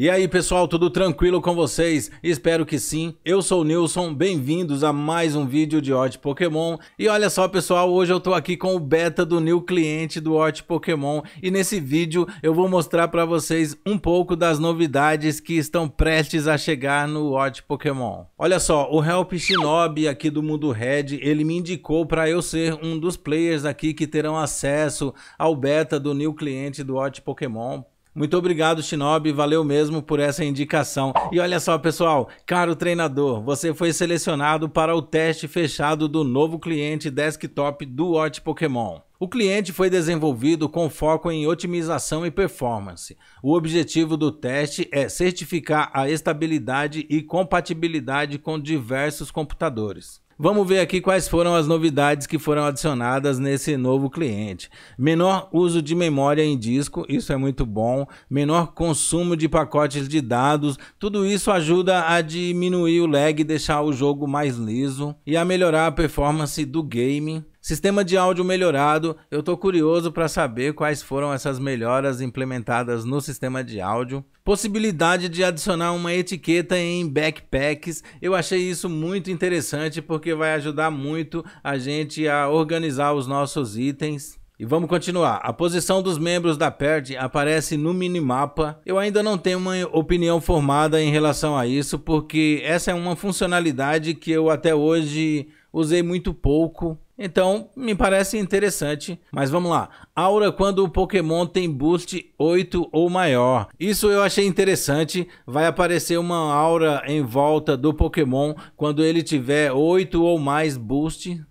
E aí pessoal, tudo tranquilo com vocês? Espero que sim. Eu sou o Nilson, bem-vindos a mais um vídeo de Hot Pokémon. E olha só pessoal, hoje eu tô aqui com o beta do new cliente do Hot Pokémon e nesse vídeo eu vou mostrar para vocês um pouco das novidades que estão prestes a chegar no Hot Pokémon. Olha só, o Help Shinobi aqui do Mundo Red, ele me indicou para eu ser um dos players aqui que terão acesso ao beta do new cliente do Hot Pokémon muito obrigado, Shinobi. Valeu mesmo por essa indicação. E olha só, pessoal, caro treinador, você foi selecionado para o teste fechado do novo cliente desktop do Watch Pokémon. O cliente foi desenvolvido com foco em otimização e performance. O objetivo do teste é certificar a estabilidade e compatibilidade com diversos computadores. Vamos ver aqui quais foram as novidades que foram adicionadas nesse novo cliente. Menor uso de memória em disco, isso é muito bom. Menor consumo de pacotes de dados, tudo isso ajuda a diminuir o lag e deixar o jogo mais liso e a melhorar a performance do game. Sistema de áudio melhorado. Eu tô curioso para saber quais foram essas melhoras implementadas no sistema de áudio. Possibilidade de adicionar uma etiqueta em backpacks. Eu achei isso muito interessante porque vai ajudar muito a gente a organizar os nossos itens. E vamos continuar. A posição dos membros da PERD aparece no minimapa. Eu ainda não tenho uma opinião formada em relação a isso, porque essa é uma funcionalidade que eu até hoje usei muito pouco. Então, me parece interessante. Mas vamos lá. Aura quando o Pokémon tem boost 8 ou maior. Isso eu achei interessante. Vai aparecer uma aura em volta do Pokémon quando ele tiver 8 ou mais boost.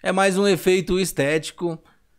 É mais um efeito estético.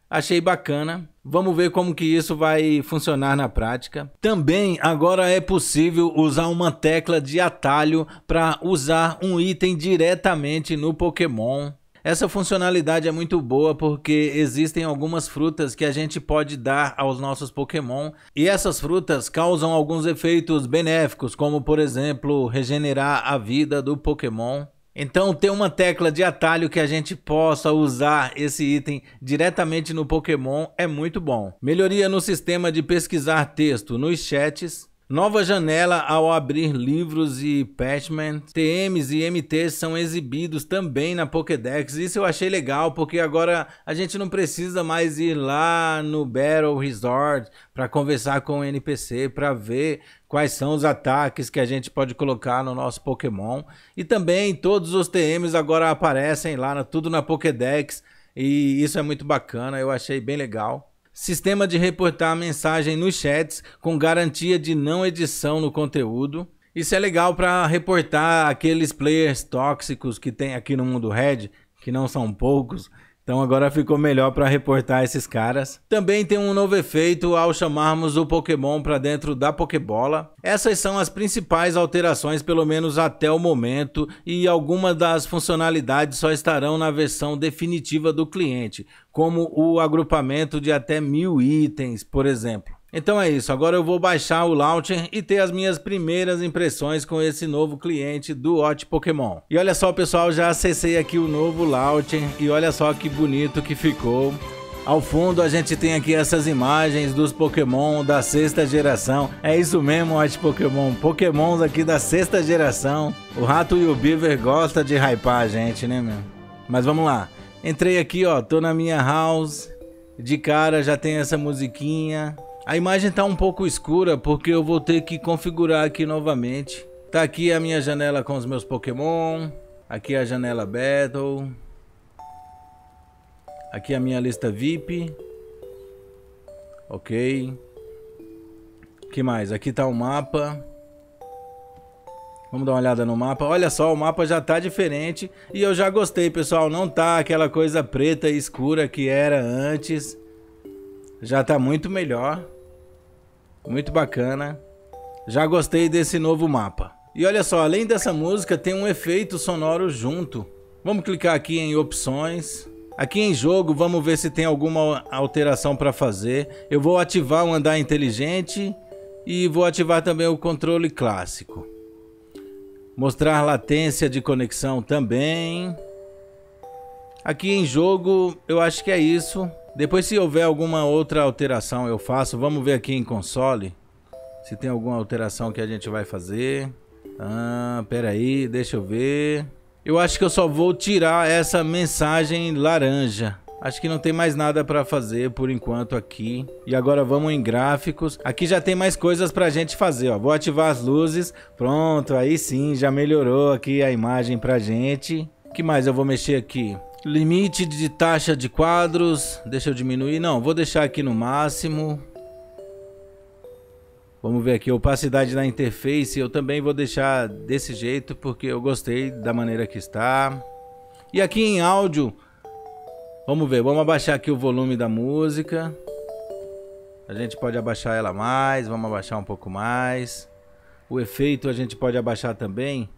Achei bacana. Vamos ver como que isso vai funcionar na prática. Também agora é possível usar uma tecla de atalho para usar um item diretamente no Pokémon. Essa funcionalidade é muito boa porque existem algumas frutas que a gente pode dar aos nossos Pokémon e essas frutas causam alguns efeitos benéficos, como por exemplo regenerar a vida do Pokémon. Então ter uma tecla de atalho que a gente possa usar esse item diretamente no Pokémon é muito bom. Melhoria no sistema de pesquisar texto nos chats, Nova janela ao abrir livros e patchment. TMs e MTs são exibidos também na Pokédex. Isso eu achei legal, porque agora a gente não precisa mais ir lá no Battle Resort para conversar com o NPC, para ver quais são os ataques que a gente pode colocar no nosso Pokémon. E também todos os TMs agora aparecem lá, tudo na Pokédex. E isso é muito bacana, eu achei bem legal sistema de reportar a mensagem nos chats com garantia de não edição no conteúdo. Isso é legal para reportar aqueles players tóxicos que tem aqui no mundo Red, que não são poucos, então agora ficou melhor para reportar esses caras. Também tem um novo efeito ao chamarmos o Pokémon para dentro da Pokébola. Essas são as principais alterações, pelo menos até o momento, e algumas das funcionalidades só estarão na versão definitiva do cliente, como o agrupamento de até mil itens, por exemplo. Então é isso, agora eu vou baixar o launcher e ter as minhas primeiras impressões com esse novo cliente do Hot Pokémon. E olha só pessoal, já acessei aqui o novo launcher e olha só que bonito que ficou. Ao fundo a gente tem aqui essas imagens dos Pokémon da sexta geração. É isso mesmo, Hot Pokémon. Pokémons aqui da sexta geração. O Rato e o Beaver gosta de hypar a gente, né, meu? Mas vamos lá. Entrei aqui, ó, tô na minha house. De cara já tem essa musiquinha. A imagem tá um pouco escura porque eu vou ter que configurar aqui novamente. Tá aqui a minha janela com os meus Pokémon. Aqui a janela Battle. Aqui a minha lista VIP. Ok. que mais? Aqui tá o mapa. Vamos dar uma olhada no mapa. Olha só, o mapa já tá diferente. E eu já gostei, pessoal. Não tá aquela coisa preta e escura que era antes. Já tá muito melhor. Muito bacana. Já gostei desse novo mapa. E olha só, além dessa música, tem um efeito sonoro junto. Vamos clicar aqui em opções. Aqui em jogo, vamos ver se tem alguma alteração para fazer. Eu vou ativar o andar inteligente e vou ativar também o controle clássico. Mostrar latência de conexão também. Aqui em jogo, eu acho que é isso. Depois, se houver alguma outra alteração, eu faço. Vamos ver aqui em console se tem alguma alteração que a gente vai fazer. Ah, peraí, deixa eu ver. Eu acho que eu só vou tirar essa mensagem laranja. Acho que não tem mais nada para fazer por enquanto aqui. E agora vamos em gráficos. Aqui já tem mais coisas pra gente fazer, ó. Vou ativar as luzes. Pronto, aí sim, já melhorou aqui a imagem pra gente. O que mais eu vou mexer aqui? Limite de taxa de quadros. Deixa eu diminuir. Não, vou deixar aqui no máximo. Vamos ver aqui, opacidade na interface. Eu também vou deixar desse jeito, porque eu gostei da maneira que está. E aqui em áudio, vamos ver. Vamos abaixar aqui o volume da música. A gente pode abaixar ela mais, vamos abaixar um pouco mais. O efeito a gente pode abaixar também.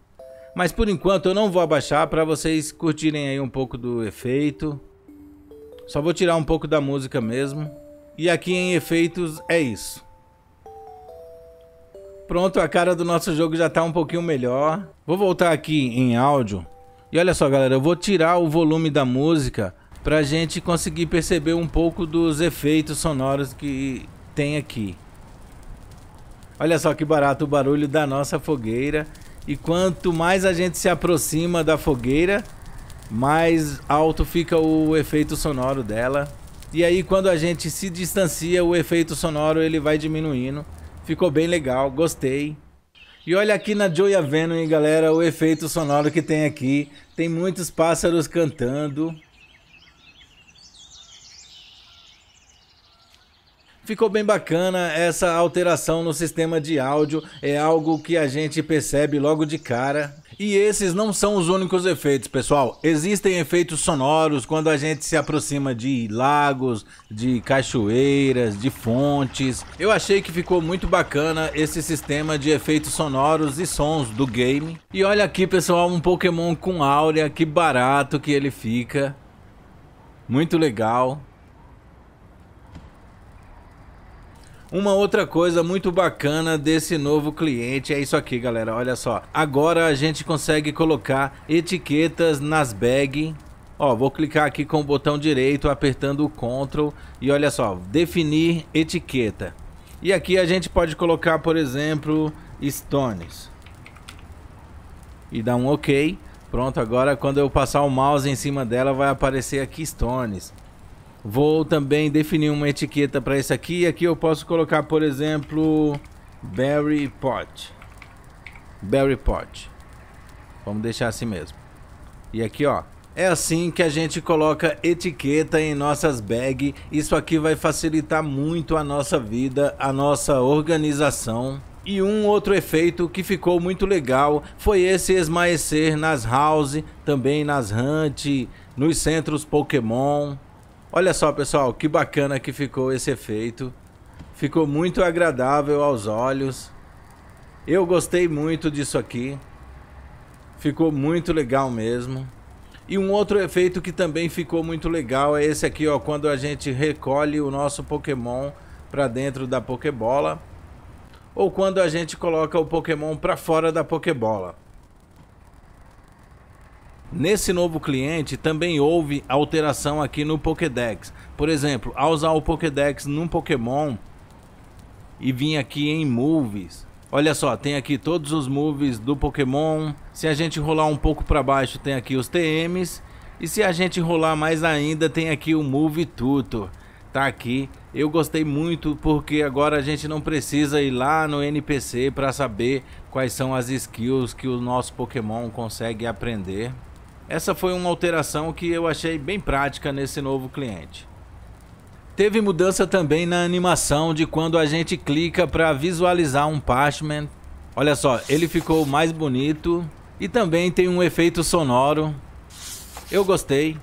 Mas por enquanto eu não vou abaixar para vocês curtirem aí um pouco do efeito. Só vou tirar um pouco da música mesmo. E aqui em efeitos é isso. Pronto, a cara do nosso jogo já está um pouquinho melhor. Vou voltar aqui em áudio. E olha só, galera, eu vou tirar o volume da música para a gente conseguir perceber um pouco dos efeitos sonoros que tem aqui. Olha só que barato o barulho da nossa fogueira. E quanto mais a gente se aproxima da fogueira, mais alto fica o efeito sonoro dela. E aí quando a gente se distancia, o efeito sonoro ele vai diminuindo. Ficou bem legal, gostei. E olha aqui na Joy Avenue, galera, o efeito sonoro que tem aqui. Tem muitos pássaros cantando. Ficou bem bacana essa alteração no sistema de áudio, é algo que a gente percebe logo de cara. E esses não são os únicos efeitos, pessoal. Existem efeitos sonoros quando a gente se aproxima de lagos, de cachoeiras, de fontes. Eu achei que ficou muito bacana esse sistema de efeitos sonoros e sons do game. E olha aqui, pessoal, um Pokémon com áurea, que barato que ele fica. Muito legal. Uma outra coisa muito bacana desse novo cliente é isso aqui, galera. Olha só. Agora a gente consegue colocar etiquetas nas bags Ó, vou clicar aqui com o botão direito, apertando o Ctrl e olha só, definir etiqueta. E aqui a gente pode colocar, por exemplo, stones. E dá um OK. Pronto, agora quando eu passar o mouse em cima dela vai aparecer aqui stones. Vou também definir uma etiqueta para esse aqui. Aqui eu posso colocar, por exemplo, berry pot. Berry pot. Vamos deixar assim mesmo. E aqui, ó. É assim que a gente coloca etiqueta em nossas bags. Isso aqui vai facilitar muito a nossa vida, a nossa organização. E um outro efeito que ficou muito legal foi esse esmaecer nas house, também nas hunt, nos centros Pokémon. Olha só, pessoal, que bacana que ficou esse efeito. Ficou muito agradável aos olhos. Eu gostei muito disso aqui. Ficou muito legal mesmo. E um outro efeito que também ficou muito legal é esse aqui, ó, quando a gente recolhe o nosso Pokémon para dentro da Pokébola ou quando a gente coloca o Pokémon para fora da Pokébola. Nesse novo cliente também houve alteração aqui no Pokédex. Por exemplo, ao usar o Pokédex num Pokémon e vim aqui em Moves. Olha só, tem aqui todos os moves do Pokémon. Se a gente rolar um pouco para baixo, tem aqui os TMs. E se a gente rolar mais ainda, tem aqui o Move Tutor. Tá aqui. Eu gostei muito porque agora a gente não precisa ir lá no NPC para saber quais são as skills que o nosso Pokémon consegue aprender. Essa foi uma alteração que eu achei bem prática nesse novo cliente. Teve mudança também na animação de quando a gente clica para visualizar um parchment. Olha só, ele ficou mais bonito e também tem um efeito sonoro. Eu gostei.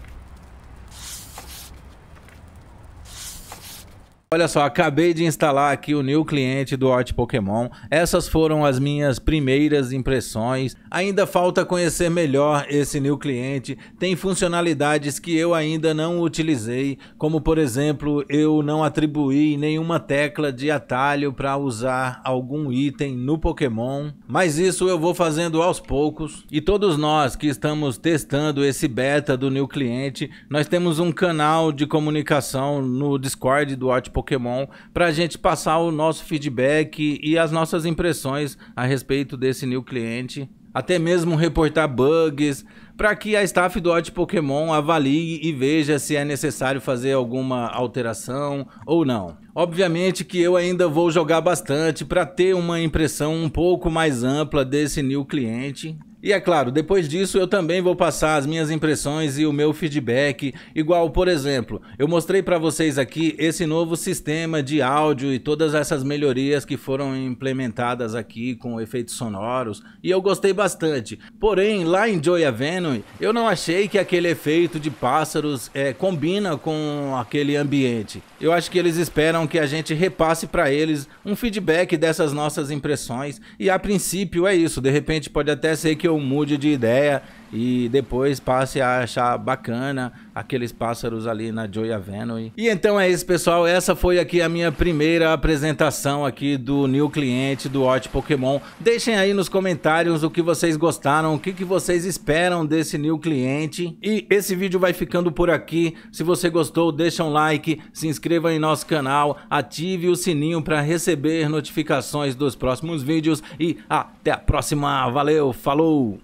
Olha só, acabei de instalar aqui o new cliente do Hot Pokémon. Essas foram as minhas primeiras impressões. Ainda falta conhecer melhor esse new cliente. Tem funcionalidades que eu ainda não utilizei, como por exemplo, eu não atribuí nenhuma tecla de atalho para usar algum item no Pokémon. Mas isso eu vou fazendo aos poucos. E todos nós que estamos testando esse beta do new cliente, nós temos um canal de comunicação no Discord do Hot. Pokémon Pokémon, para a gente passar o nosso feedback e as nossas impressões a respeito desse new cliente. Até mesmo reportar bugs, para que a staff do Hot Pokémon avalie e veja se é necessário fazer alguma alteração ou não. Obviamente que eu ainda vou jogar bastante para ter uma impressão um pouco mais ampla desse new cliente, e é claro, depois disso eu também vou passar as minhas impressões e o meu feedback, igual, por exemplo, eu mostrei para vocês aqui esse novo sistema de áudio e todas essas melhorias que foram implementadas aqui com efeitos sonoros, e eu gostei bastante. Porém, lá em Joy Avenue, eu não achei que aquele efeito de pássaros é, combina com aquele ambiente. Eu acho que eles esperam que a gente repasse para eles um feedback dessas nossas impressões, e a princípio é isso, de repente pode até ser que eu mude de ideia e depois passe a achar bacana aqueles pássaros ali na Joy Avenue. E então é isso, pessoal. Essa foi aqui a minha primeira apresentação aqui do new cliente do Hot Pokémon. Deixem aí nos comentários o que vocês gostaram, o que, que vocês esperam desse new cliente. E esse vídeo vai ficando por aqui. Se você gostou, deixa um like, se inscreva em nosso canal, ative o sininho para receber notificações dos próximos vídeos e até a próxima. Valeu, falou!